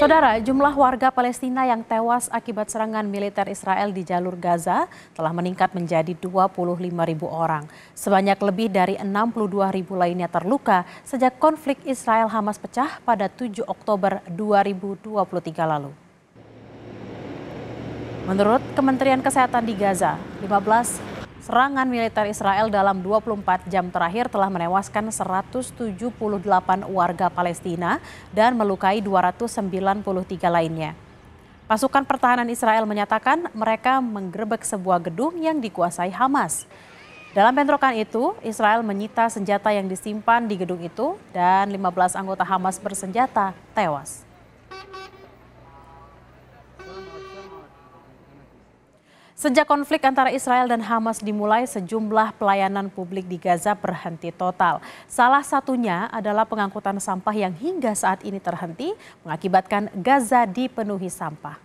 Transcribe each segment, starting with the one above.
Saudara, jumlah warga Palestina yang tewas akibat serangan militer Israel di jalur Gaza telah meningkat menjadi 25 ribu orang. Sebanyak lebih dari 62 ribu lainnya terluka sejak konflik Israel-Hamas pecah pada 7 Oktober 2023 lalu. Menurut Kementerian Kesehatan di Gaza, 15 serangan militer Israel dalam 24 jam terakhir telah menewaskan 178 warga Palestina dan melukai 293 lainnya. Pasukan pertahanan Israel menyatakan mereka menggerebek sebuah gedung yang dikuasai Hamas. Dalam bentrokan itu, Israel menyita senjata yang disimpan di gedung itu dan 15 anggota Hamas bersenjata tewas. Sejak konflik antara Israel dan Hamas dimulai, sejumlah pelayanan publik di Gaza berhenti total. Salah satunya adalah pengangkutan sampah yang hingga saat ini terhenti, mengakibatkan Gaza dipenuhi sampah.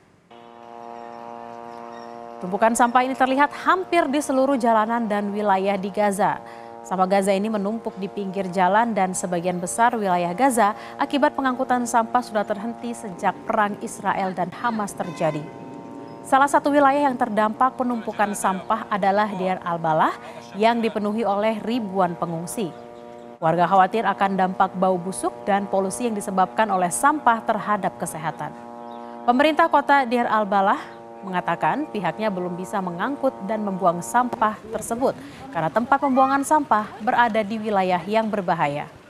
Tumpukan sampah ini terlihat hampir di seluruh jalanan dan wilayah di Gaza. Sampah Gaza ini menumpuk di pinggir jalan dan sebagian besar wilayah Gaza akibat pengangkutan sampah sudah terhenti sejak perang Israel dan Hamas terjadi. Salah satu wilayah yang terdampak penumpukan sampah adalah Deir Al-Balah yang dipenuhi oleh ribuan pengungsi. Warga khawatir akan dampak bau busuk dan polusi yang disebabkan oleh sampah terhadap kesehatan. Pemerintah kota Deir Al-Balah mengatakan pihaknya belum bisa mengangkut dan membuang sampah tersebut karena tempat pembuangan sampah berada di wilayah yang berbahaya.